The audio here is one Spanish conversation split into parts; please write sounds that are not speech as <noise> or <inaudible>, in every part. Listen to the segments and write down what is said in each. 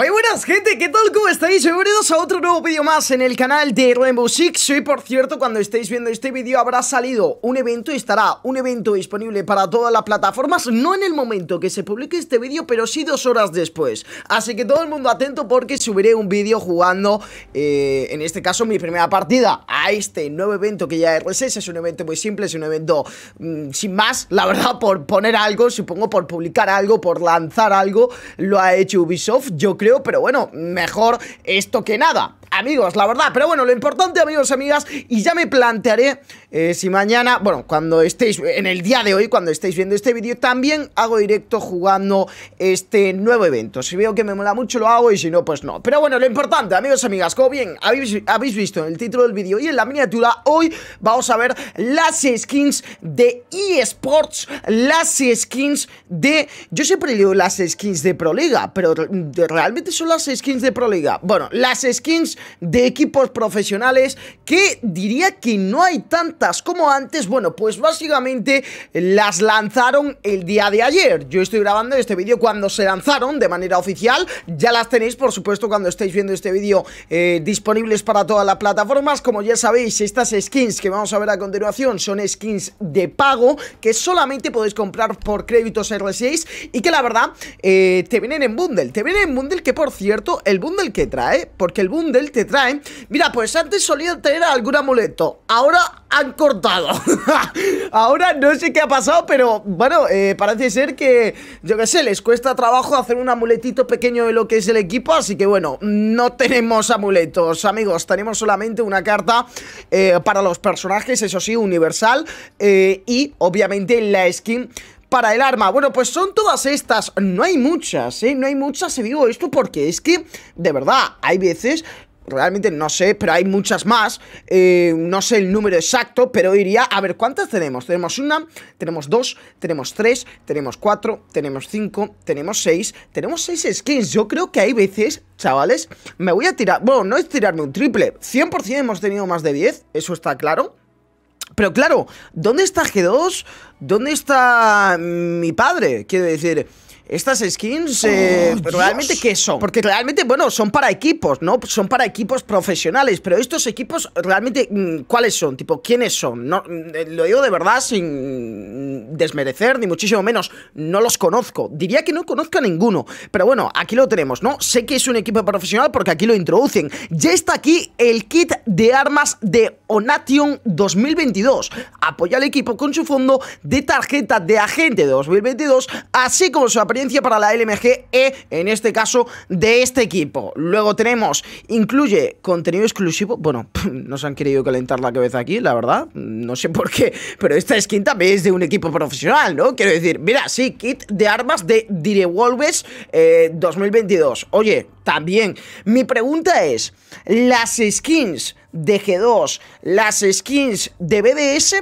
Muy buenas gente, ¿qué tal? ¿Cómo estáis? Bienvenidos a otro nuevo vídeo más en el canal de Rainbow Six Soy por cierto, cuando estéis viendo este vídeo habrá salido un evento y Estará un evento disponible para todas las plataformas No en el momento que se publique este vídeo, pero sí dos horas después Así que todo el mundo atento porque subiré un vídeo jugando eh, En este caso mi primera partida a este nuevo evento que ya es r Es un evento muy simple, es un evento mm, sin más La verdad, por poner algo, supongo por publicar algo, por lanzar algo Lo ha hecho Ubisoft, yo creo pero bueno, mejor esto que nada amigos, la verdad. Pero bueno, lo importante, amigos y amigas, y ya me plantearé eh, si mañana, bueno, cuando estéis, en el día de hoy, cuando estéis viendo este vídeo, también hago directo jugando este nuevo evento. Si veo que me mola mucho, lo hago y si no, pues no. Pero bueno, lo importante, amigos y amigas, como bien habéis, visto en el título del vídeo y en la miniatura, hoy vamos a ver las skins de eSports, las skins de... Yo siempre leo las skins de Proliga pero realmente son las skins de Proliga, Bueno, las skins de equipos profesionales que diría que no hay tantas como antes. Bueno, pues básicamente las lanzaron el día de ayer. Yo estoy grabando este vídeo cuando se lanzaron de manera oficial. Ya las tenéis, por supuesto, cuando estéis viendo este vídeo eh, disponibles para todas las plataformas. Como ya sabéis, estas skins que vamos a ver a continuación son skins de pago que solamente podéis comprar por créditos R6 y que la verdad eh, te vienen en bundle. Te vienen en bundle que, por cierto, el bundle que trae, porque el bundle te traen Mira, pues antes solían tener algún amuleto Ahora han cortado <laughs> Ahora no sé qué ha pasado Pero bueno, eh, parece ser que Yo qué sé, les cuesta trabajo hacer un amuletito pequeño De lo que es el equipo Así que bueno, no tenemos amuletos Amigos, tenemos solamente una carta eh, Para los personajes, eso sí, universal eh, Y obviamente la skin para el arma. Bueno, pues son todas estas. No hay muchas, ¿eh? No hay muchas, y digo esto porque es que, de verdad, hay veces realmente no sé, pero hay muchas más. Eh, no sé el número exacto, pero iría a ver cuántas tenemos. Tenemos una, tenemos dos, tenemos tres, tenemos cuatro, tenemos cinco, tenemos seis, tenemos seis skins. Yo creo que hay veces, chavales, me voy a tirar. Bueno, no es tirarme un triple. 100% hemos tenido más de 10, eso está claro. Pero claro, ¿dónde está G2? ¿Dónde está mm, mi padre? Quiero decir estas skins oh, eh, realmente qué son? Porque realmente, bueno, son para equipos, ¿no? Son para equipos profesionales, pero estos equipos realmente, mm, ¿cuáles son? Tipo, ¿quiénes son? No, mm, eh, lo digo de verdad sin desmerecer, ni muchísimo menos. No los conozco. Diría que no conozco a ninguno. Pero bueno, aquí lo tenemos, ¿no? Sé que es un equipo profesional porque aquí lo introducen. Ya está aquí el kit de armas de Onation 2022. Apoya al equipo con su fondo de tarjeta de agente de 2022, así como su apariencia para la LMG E, en este caso, de este equipo. Luego tenemos, incluye contenido exclusivo. Bueno, <laughs> nos han querido calentar la cabeza aquí, la verdad. No sé por qué, pero esta skin también es de un equipo profesional, ¿no? Quiero decir, mira, sí, kit de armas de Direwolves eh, 2022. Oye, también. Mi pregunta es, ¿las skins de G2, las skins de BDS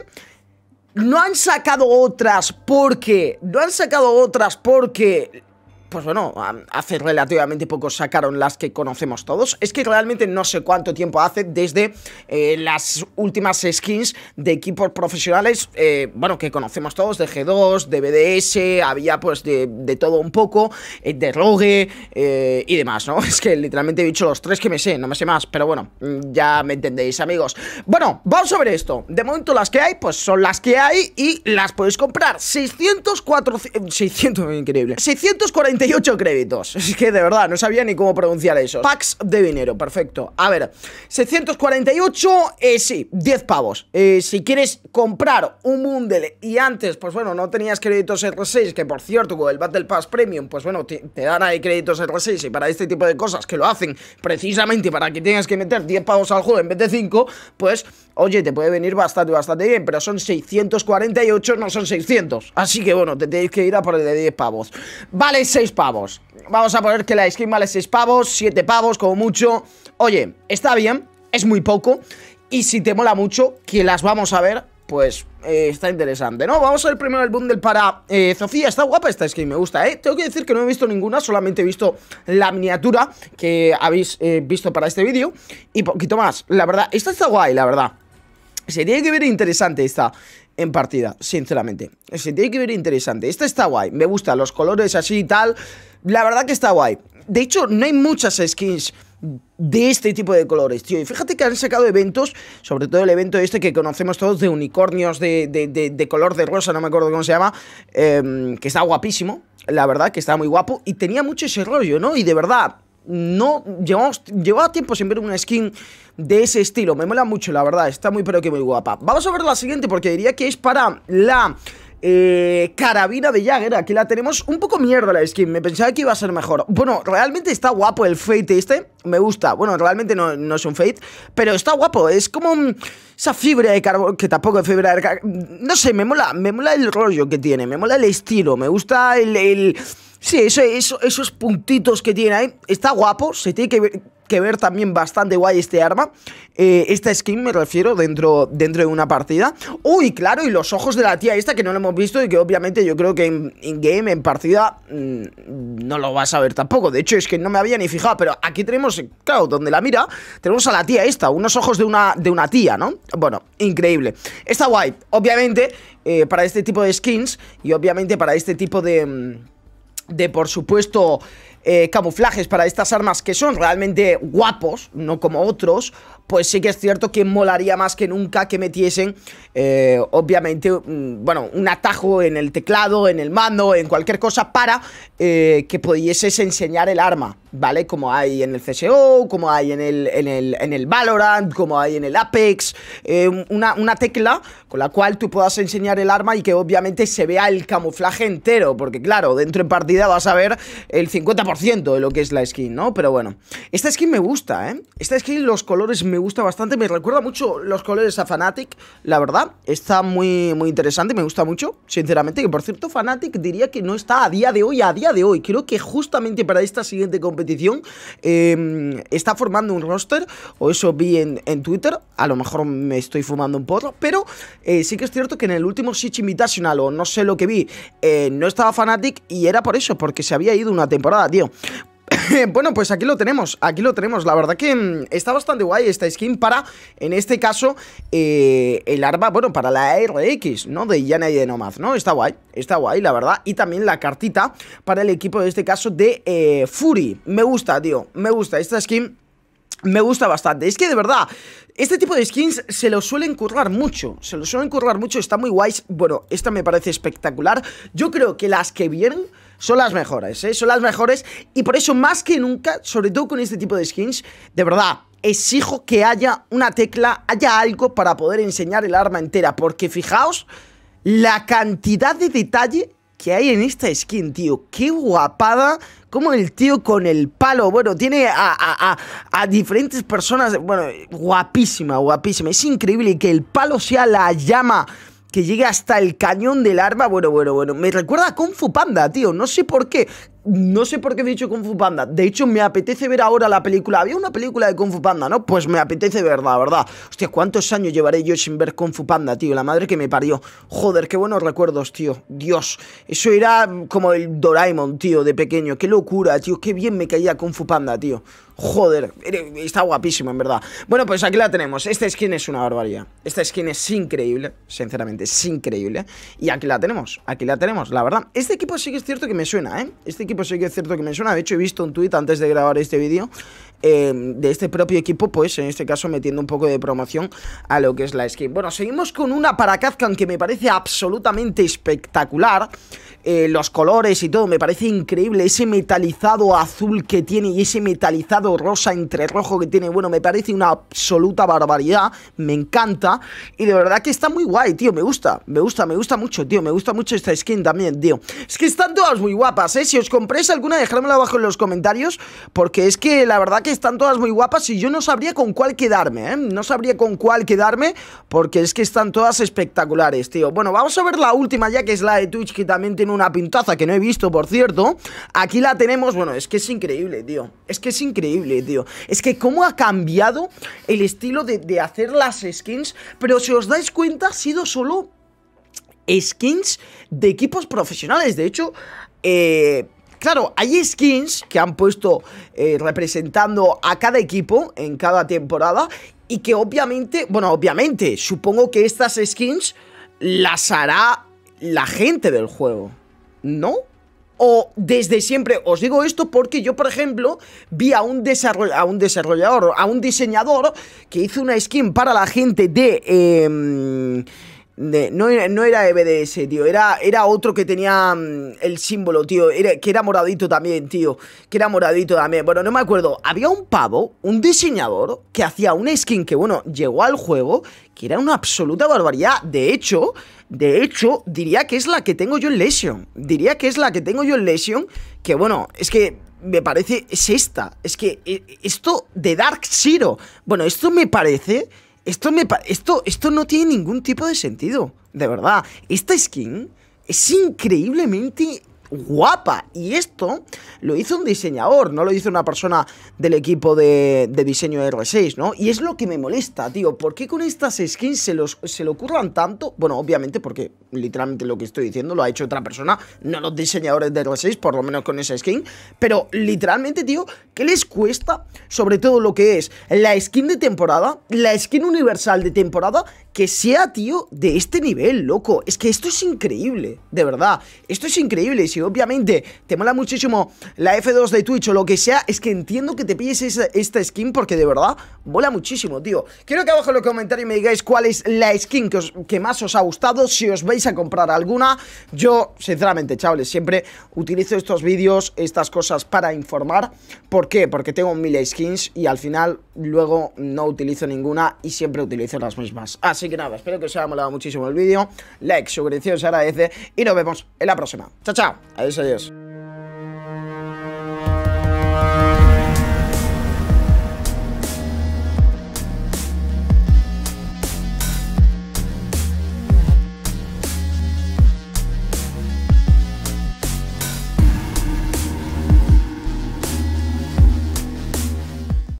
no han sacado otras porque. No han sacado otras porque pues bueno, hace relativamente poco sacaron las que conocemos todos. Es que realmente no sé cuánto tiempo hace desde eh, las últimas skins de equipos profesionales, eh, bueno, que conocemos todos, de G2, de BDS, había pues de, todo un poco, eh, de Rogue y demás, ¿no? <laughs> Es que literalmente he dicho los tres que me sé, no me sé más, pero bueno, mm, ya me entendéis, amigos. Bueno, vamos a ver esto. De momento las que hay, pues son las que hay y las podéis comprar. 600, 600, increíble. 640 648 créditos. <laughs> Es que de verdad, no sabía ni cómo pronunciar eso. Packs de dinero, perfecto. A ver, 648, eh, sí, 10 pavos. Eh, si quieres comprar un bundle y antes, pues bueno, no tenías créditos R6, que por cierto, con el Battle Pass Premium, pues bueno, te dan ahí créditos R6 y para este tipo de cosas que lo hacen precisamente para que tengas que meter 10 pavos al juego en vez de 5, pues oye, te puede venir bastante, bastante bien, pero son 648, no son 600. Así que bueno, te tenéis que ir a por el de 10 pavos. Vale 6 pavos. Vamos a poner que la skin vale 6 pavos, 7 pavos como mucho. Oye, está bien, es muy poco. Y si te mola mucho, que las vamos a ver, pues eh, está interesante, ¿no? Vamos a ver primero el bundle para Sofía. Eh, está guapa esta skin, me gusta, ¿eh? Tengo que decir que no he visto ninguna, solamente he visto la miniatura que habéis eh, visto para este vídeo. Y poquito más, la verdad, esta está guay, la verdad. Se tiene que ver interesante esta en partida, sinceramente. Se tiene que ver interesante. Esta está guay, me gustan los colores así y tal. La verdad que está guay. De hecho, no hay muchas skins de este tipo de colores, tío. Y fíjate que han sacado eventos, sobre todo el evento este que conocemos todos de unicornios de, de, color de rosa, no me acuerdo cómo se llama, em, que está guapísimo, la verdad, que está muy guapo. Y tenía mucho ese rollo, ¿no? Y de verdad, no llevamos, llevaba tiempo sin ver una skin de ese estilo. Me mola mucho, la verdad. Está muy pero que muy guapa. Vamos a ver la siguiente porque diría que es para la... Eh, carabina de Jagger, aquí la tenemos un poco mierda la skin, me pensaba que iba a ser mejor Bueno, realmente está guapo el Fate este, me gusta, bueno, realmente no, es un Fate Pero está guapo, es como esa fibra de carbón, que tampoco es fibra de carbón No sé, me mola, me mola el rollo que tiene, me mola el estilo, me gusta el Sí, esos puntitos que tiene ahí. Está guapo, se tiene que ver, también bastante guay este arma. Eh, esta skin me refiero dentro, dentro de una partida. Uy, claro, y los ojos de la tía esta que no lo hemos visto y que obviamente yo creo que en, game, en partida, mm, no lo vas a ver tampoco. De hecho, es que no me había ni fijado, pero aquí tenemos, claro, donde la mira, tenemos a la tía esta, unos ojos de una, de una tía, ¿no? Bueno, increíble. Está guay, obviamente, eh, para este tipo de skins y obviamente para este tipo de... Mm, de, por supuesto, eh, camuflajes para estas armas que son realmente guapos, no como otros, pues sí que es cierto que molaría más que nunca que metiesen, eh, obviamente, mm, bueno, un atajo en el teclado, en el mando, en cualquier cosa para eh, que pudieses enseñar el arma, ¿vale? Como hay en el CSO, como hay en el, en el, Valorant, como hay en el Apex, eh, una, tecla con la cual tú puedas enseñar el arma y que obviamente se vea el camuflaje entero, porque claro, dentro en partida vas a ver el 50% de lo que es la skin, ¿no? Pero bueno, esta skin me gusta, ¿eh? Esta skin los colores me me gusta bastante. Me recuerda mucho los colores a Fanatic, la verdad. Está muy, muy interesante, me gusta mucho, sinceramente. Que por cierto, Fanatic diría que no está a día de hoy, a día de hoy. Creo que justamente para esta siguiente competición em, está formando un roster, o eso vi en, Twitter. A lo mejor me estoy fumando un poco pero eh, sí que es cierto que en el último Sitch Invitational, o no sé lo que vi, eh, no estaba Fanatic y era por eso, porque se había ido una temporada, tío. <laughs> bueno, pues aquí lo tenemos, aquí lo tenemos. La verdad que mm, está bastante guay esta skin para, en este caso, eh, el arma, bueno, para la RX, ¿no? De Yana y de Nomad, ¿no? Está guay, está guay, la verdad. Y también la cartita para el equipo, en este caso, de eh, Fury. Me gusta, tío, me gusta esta skin. Me gusta bastante, es que de verdad Este tipo de skins se lo suelen currar mucho Se lo suelen currar mucho, está muy guay Bueno, esta me parece espectacular Yo creo que las que vienen son las mejores, ¿eh? Son las mejores y por eso más que nunca, sobre todo con este tipo de skins, de verdad, exijo que haya una tecla, haya algo para poder enseñar el arma entera, porque fijaos la cantidad de detalle que hay en esta skin, tío. Qué guapada. Como el tío con el palo. Bueno, tiene a, a, diferentes personas. Bueno, guapísima, guapísima. Es increíble que el palo sea la llama que llegue hasta el cañón del arma. Bueno, bueno, bueno. Me recuerda a Kung Fu Panda, tío. No sé por qué. No sé por qué he dicho Kung Fu Panda. De hecho, me apetece ver ahora la película. Había una película de Kung Fu Panda, ¿no? Pues me apetece verla, ¿verdad? Hostia, ¿cuántos años llevaré yo sin ver Kung Fu Panda, tío? La madre que me parió. Joder, qué buenos recuerdos, tío. Dios. Eso era como el Doraemon, tío, de pequeño. Qué locura, tío. Qué bien me caía Kung Fu Panda, tío. Joder, está guapísimo, en verdad. Bueno, pues aquí la tenemos. Esta skin es una barbaridad. Esta skin es increíble, sinceramente, es increíble. Y aquí la tenemos, aquí la tenemos, la verdad. Este equipo sí que es cierto que me suena, ¿eh? Este equipo sí que es cierto que me suena. De hecho, he visto un tuit antes de grabar este vídeo Em, de este propio equipo, pues en este caso metiendo un poco de promoción a lo que es la skin. Bueno, seguimos con una para Kazkan que me parece absolutamente espectacular. Eh, los colores y todo, me parece increíble. Ese metalizado azul que tiene y ese metalizado rosa entre rojo que tiene, bueno, me parece una absoluta barbaridad. Me encanta. Y de verdad que está muy guay, tío. Me gusta, me gusta, me gusta mucho, tío. Me gusta mucho esta skin también, tío. Es que están todas muy guapas, ¿eh? Si os compréis alguna, dejármela abajo en los comentarios. Porque es que la verdad que están todas muy guapas y yo no sabría con cuál quedarme, ¿eh? No sabría con cuál quedarme porque es que están todas espectaculares, tío. Bueno, vamos a ver la última ya, que es la de Twitch, que también tiene una pintaza que no he visto, por cierto. Aquí la tenemos, bueno, es que es increíble, tío. Es que es increíble, tío. Es que cómo ha cambiado el estilo de, de hacer las skins, pero si os dais cuenta, ha sido solo skins de equipos profesionales. De hecho, eh Claro, hay skins que han puesto eh, representando a cada equipo en cada temporada y que obviamente, bueno, obviamente, supongo que estas skins las hará la gente del juego, ¿no? o desde siempre. Os digo esto porque yo, por ejemplo, vi a un, desarrollador, a un diseñador que hizo una skin para la gente de... Em, no, era, no EBDS, e tío. Era, era otro que tenía mm, el símbolo, tío. Era, que era moradito también, tío. Que era moradito también. Bueno, no me acuerdo. Había un pavo, un diseñador, que hacía una skin que, bueno, llegó al juego, que era una absoluta barbaridad. De hecho, de hecho, diría que es la que tengo yo en Lesion. Diría que es la que tengo yo en Lesion. Que, bueno, es que me parece, es esta. Es que eh, esto de Dark Zero. Bueno, esto me parece esto, esto, esto no tiene ningún tipo de sentido, de verdad. Esta skin es increíblemente guapa. Y esto lo hizo un diseñador, no lo hizo una persona del equipo de, diseño de R6, ¿no? Y es lo que me molesta, tío. ¿Por qué con estas skins se, los, se lo ocurran tanto? Bueno, obviamente porque literalmente lo que estoy diciendo lo ha hecho otra persona, no los diseñadores de R6, por lo menos con esa skin. Pero literalmente, tío, ¿qué les cuesta? Sobre todo lo que es la skin de temporada, la skin universal de temporada que sea, tío, de este nivel, loco. Es que esto es increíble, de verdad. Esto es increíble. Si obviamente te mola muchísimo la F2 de Twitch o lo que sea, es que entiendo que te pilles esta skin porque de verdad mola muchísimo, tío. Quiero que abajo en los comentarios me digáis cuál es la skin que, que más os ha gustado, si os vais a comprar alguna. Yo, sinceramente, chavales, siempre utilizo estos vídeos, estas cosas para informar. ¿Por qué? Porque tengo mil skins y al final luego no utilizo ninguna y siempre utilizo las mismas. Así que nada, espero que os haya molado muchísimo el vídeo. Like, suscripción se agradece y nos vemos en la próxima. Chao, chao. Adiós, adiós.